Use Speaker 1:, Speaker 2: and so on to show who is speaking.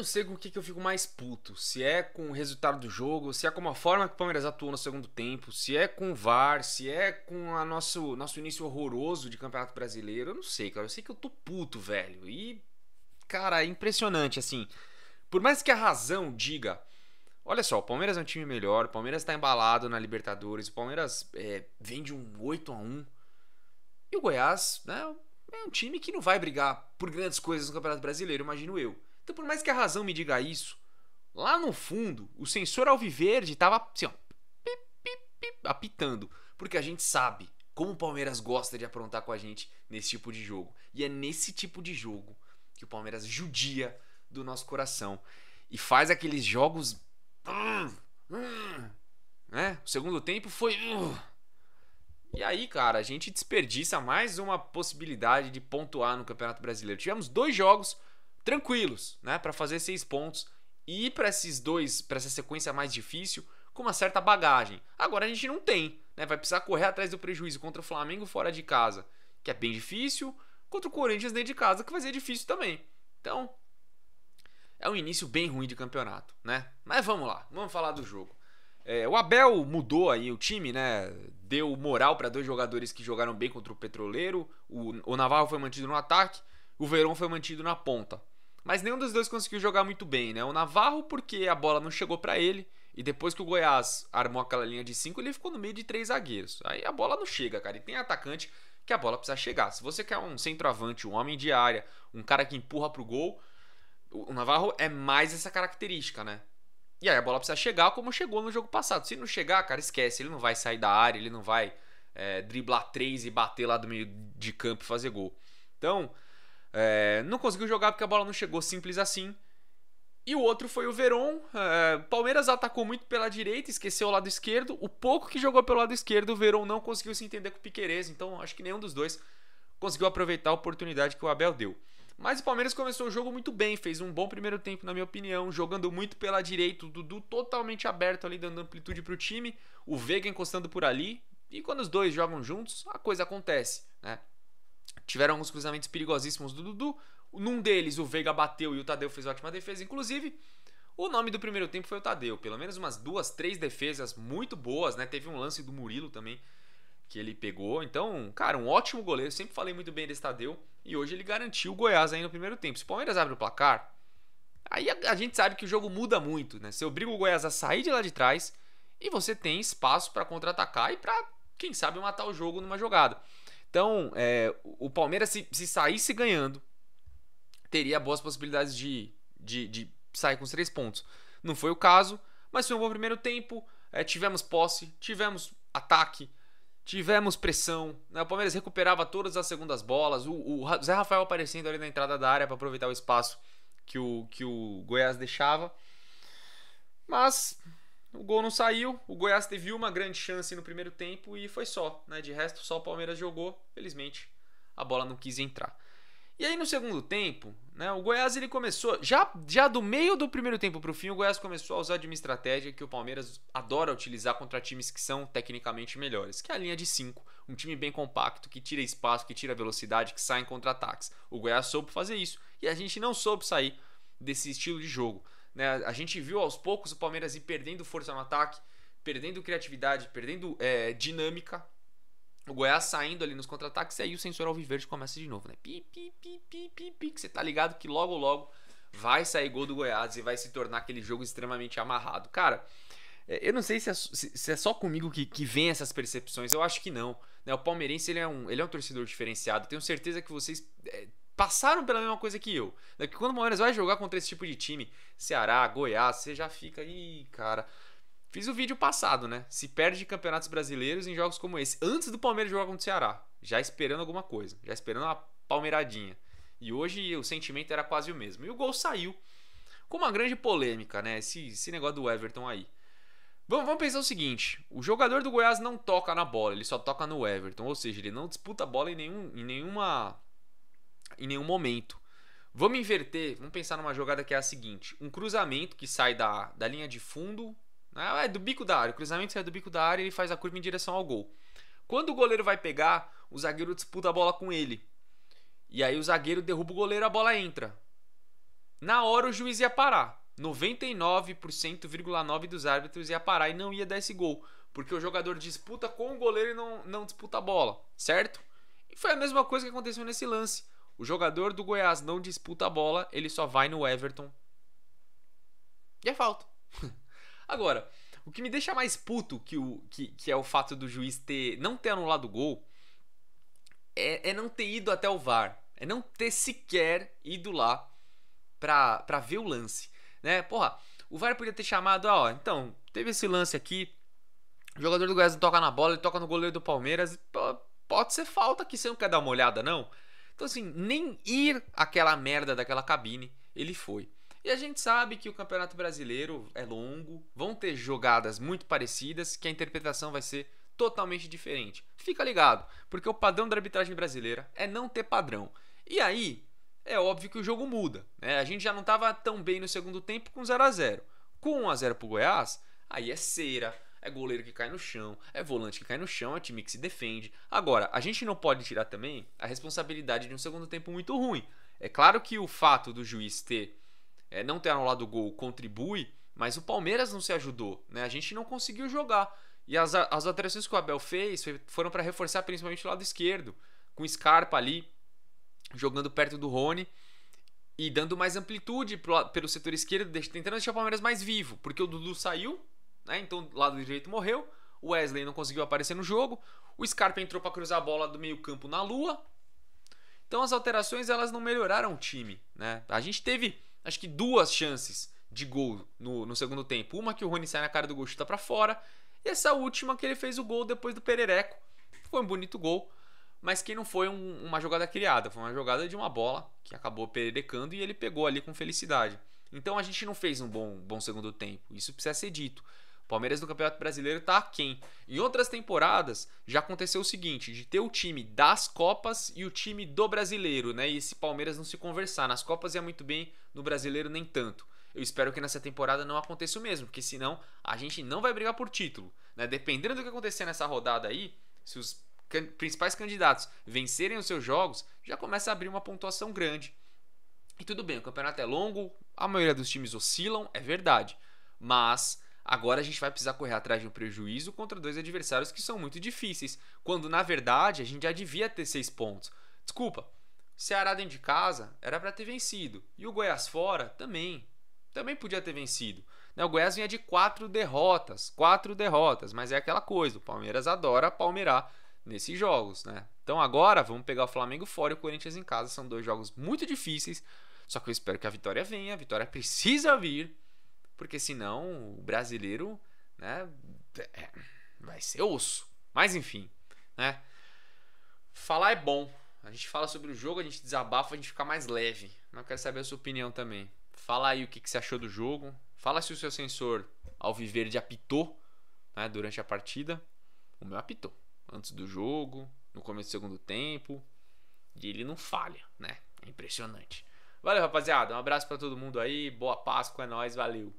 Speaker 1: não sei com o que, que eu fico mais puto. Se é com o resultado do jogo, se é com a forma que o Palmeiras atuou no segundo tempo, se é com o VAR, se é com o nosso, nosso início horroroso de Campeonato Brasileiro. Eu não sei, cara. Eu sei que eu tô puto, velho. E, cara, é impressionante, assim. Por mais que a razão diga. Olha só, o Palmeiras é um time melhor, o Palmeiras tá embalado na Libertadores, o Palmeiras é, vem de um 8 a 1 E o Goiás, né? É um time que não vai brigar por grandes coisas no Campeonato Brasileiro, imagino eu. Então, por mais que a razão me diga isso, lá no fundo, o sensor alviverde estava assim, ó, pip, pip, pip, apitando. Porque a gente sabe como o Palmeiras gosta de aprontar com a gente nesse tipo de jogo. E é nesse tipo de jogo que o Palmeiras judia do nosso coração e faz aqueles jogos. Hum, hum, né? O segundo tempo foi. Hum. E aí, cara, a gente desperdiça mais uma possibilidade de pontuar no Campeonato Brasileiro. Tivemos dois jogos tranquilos, né, para fazer seis pontos e ir para esses dois, para essa sequência mais difícil, com uma certa bagagem. Agora a gente não tem, né? Vai precisar correr atrás do prejuízo contra o Flamengo fora de casa, que é bem difícil, contra o Corinthians dentro de casa, que vai ser difícil também. Então, é um início bem ruim de campeonato, né? Mas vamos lá, vamos falar do jogo. É, o Abel mudou aí o time, né? Deu moral para dois jogadores que jogaram bem contra o Petroleiro. O, o Navarro foi mantido no ataque, o Verón foi mantido na ponta. Mas nenhum dos dois conseguiu jogar muito bem, né? O Navarro, porque a bola não chegou para ele, e depois que o Goiás armou aquela linha de 5, ele ficou no meio de três zagueiros. Aí a bola não chega, cara. E tem atacante que a bola precisa chegar. Se você quer um centroavante, um homem de área, um cara que empurra pro gol, o Navarro é mais essa característica, né? E aí a bola precisa chegar como chegou no jogo passado. Se não chegar, cara, esquece. Ele não vai sair da área, ele não vai é, driblar três e bater lá do meio de campo e fazer gol. Então, é, não conseguiu jogar porque a bola não chegou simples assim. E o outro foi o Veron. É, Palmeiras atacou muito pela direita, esqueceu o lado esquerdo. O pouco que jogou pelo lado esquerdo, o Veron não conseguiu se entender com o Piquerez. Então acho que nenhum dos dois conseguiu aproveitar a oportunidade que o Abel deu. Mas o Palmeiras começou o jogo muito bem, fez um bom primeiro tempo, na minha opinião, jogando muito pela direita, o Dudu totalmente aberto ali, dando amplitude para o time, o Veiga encostando por ali, e quando os dois jogam juntos, a coisa acontece, né? Tiveram alguns cruzamentos perigosíssimos do Dudu. Num deles, o Veiga bateu e o Tadeu fez ótima defesa. Inclusive, o nome do primeiro tempo foi o Tadeu. Pelo menos umas duas, três defesas muito boas, né? Teve um lance do Murilo também que ele pegou. Então, cara, um ótimo goleiro. Sempre falei muito bem desse Tadeu. E hoje ele garantiu o Goiás aí no primeiro tempo. Se o Palmeiras abre o placar, aí a, gente sabe que o jogo muda muito, né? Você obriga o Goiás a sair de lá de trás e você tem espaço para contra-atacar e para, quem sabe, matar o jogo numa jogada. Então, é, o Palmeiras, se, se saísse ganhando, teria boas possibilidades de, de, de, sair com os três pontos. Não foi o caso, mas foi um bom primeiro tempo. É, tivemos posse, tivemos ataque, tivemos pressão. Né? O Palmeiras recuperava todas as segundas bolas. O, o Zé Rafael aparecendo ali na entrada da área para aproveitar o espaço que o, que o Goiás deixava. Mas o gol não saiu, o Goiás teve uma grande chance no primeiro tempo e foi só. Né? De resto, só o Palmeiras jogou. Felizmente, a bola não quis entrar. E aí no segundo tempo, né, o Goiás ele começou, já, já do meio do primeiro tempo para o fim, o Goiás começou a usar de uma estratégia que o Palmeiras adora utilizar contra times que são tecnicamente melhores, que é a linha de 5, um time bem compacto, que tira espaço, que tira velocidade, que sai em contra-ataques. O Goiás soube fazer isso e a gente não soube sair desse estilo de jogo. Né? A gente viu aos poucos o Palmeiras ir perdendo força no ataque, perdendo criatividade, perdendo é, dinâmica. O Goiás saindo ali nos contra-ataques e aí o sensor alviverde começa de novo, né? Pi, pi, pi, pi, pi, pi, que você tá ligado que logo, logo vai sair gol do Goiás e vai se tornar aquele jogo extremamente amarrado. Cara, é, eu não sei se é, se é só comigo que, que, vem essas percepções, eu acho que não. Né? O palmeirense ele é, um, ele é um torcedor diferenciado, tenho certeza que vocês é, passaram pela mesma coisa que eu. Daqui é quando o Palmeiras vai jogar contra esse tipo de time, Ceará, Goiás, você já fica aí, cara. Fiz o vídeo passado, né? Se perde campeonatos brasileiros em jogos como esse, antes do Palmeiras jogar contra o Ceará, já esperando alguma coisa, já esperando uma palmeiradinha. E hoje o sentimento era quase o mesmo. E o gol saiu com uma grande polêmica, né? Esse, esse negócio do Everton aí. Vamos, vamos pensar o seguinte: o jogador do Goiás não toca na bola, ele só toca no Everton, ou seja, ele não disputa a bola em, nenhum, em nenhuma em nenhum momento. Vamos inverter, vamos pensar numa jogada que é a seguinte: um cruzamento que sai da, da linha de fundo, né, é do bico da área, o cruzamento sai do bico da área e ele faz a curva em direção ao gol. Quando o goleiro vai pegar, o zagueiro disputa a bola com ele. E aí o zagueiro derruba o goleiro, a bola entra. Na hora o juiz ia parar. 99,9% dos árbitros ia parar e não ia dar esse gol. Porque o jogador disputa com o goleiro e não, não disputa a bola, certo? E foi a mesma coisa que aconteceu nesse lance. O jogador do Goiás não disputa a bola, ele só vai no Everton. E é falta. Agora, o que me deixa mais puto que, o, que, que é o fato do juiz ter não ter anulado o gol é, é não ter ido até o VAR. É não ter sequer ido lá pra, pra ver o lance. Né? Porra, o VAR podia ter chamado, ó, ah, então, teve esse lance aqui. O jogador do Goiás não toca na bola, ele toca no goleiro do Palmeiras. Pode ser falta aqui, você não quer dar uma olhada, não? Então, assim, nem ir àquela merda daquela cabine, ele foi. E a gente sabe que o Campeonato Brasileiro é longo, vão ter jogadas muito parecidas, que a interpretação vai ser totalmente diferente. Fica ligado, porque o padrão da arbitragem brasileira é não ter padrão. E aí, é óbvio que o jogo muda. Né? A gente já não estava tão bem no segundo tempo com 0 a 0 Com 1 a 0 para o Goiás, aí é cera, é goleiro que cai no chão, é volante que cai no chão, é time que se defende. Agora, a gente não pode tirar também a responsabilidade de um segundo tempo muito ruim. É claro que o fato do juiz ter é, não ter anulado o gol contribui, mas o Palmeiras não se ajudou, né? A gente não conseguiu jogar. E as, as alterações que o Abel fez foram para reforçar principalmente o lado esquerdo, com Scarpa ali jogando perto do Rony e dando mais amplitude pro, pelo setor esquerdo, tentando deixar o Palmeiras mais vivo, porque o Dudu saiu, né? Então, lado direito morreu, o Wesley não conseguiu aparecer no jogo, o Scarpa entrou para cruzar a bola do meio-campo na lua. Então, as alterações elas não melhoraram o time. Né? A gente teve, acho que, duas chances de gol no, no segundo tempo. Uma que o Rony sai na cara do gol chuta para fora, e essa última que ele fez o gol depois do Perereco. Foi um bonito gol, mas que não foi um, uma jogada criada, foi uma jogada de uma bola que acabou pererecando e ele pegou ali com felicidade. Então a gente não fez um bom, bom segundo tempo, isso precisa ser dito. Palmeiras no Campeonato Brasileiro tá quem? Em outras temporadas já aconteceu o seguinte, de ter o time das Copas e o time do Brasileiro, né? E esse Palmeiras não se conversar. Nas Copas ia é muito bem, no Brasileiro nem tanto. Eu espero que nessa temporada não aconteça o mesmo, porque senão a gente não vai brigar por título, né? Dependendo do que acontecer nessa rodada aí, se os can principais candidatos vencerem os seus jogos, já começa a abrir uma pontuação grande. E tudo bem, o campeonato é longo, a maioria dos times oscilam, é verdade, mas Agora a gente vai precisar correr atrás de um prejuízo contra dois adversários que são muito difíceis, quando na verdade a gente já devia ter seis pontos. Desculpa, Ceará dentro de casa era para ter vencido, e o Goiás fora também. Também podia ter vencido. Né, o Goiás vinha de quatro derrotas, quatro derrotas, mas é aquela coisa, o Palmeiras adora palmeirar nesses jogos, né? Então agora vamos pegar o Flamengo fora e o Corinthians em casa, são dois jogos muito difíceis, só que eu espero que a vitória venha, a vitória precisa vir, porque senão o brasileiro né, é, vai ser osso. Mas enfim, né? Falar é bom. A gente fala sobre o jogo, a gente desabafa, a gente fica mais leve. Mas eu quero saber a sua opinião também. Fala aí o que, que você achou do jogo. Fala se o seu sensor ao de apitou né, durante a partida. O meu apitou. Antes do jogo, no começo do segundo tempo. E ele não falha, né? É impressionante. Valeu, rapaziada. Um abraço para todo mundo aí. Boa Páscoa, é nóis. Valeu.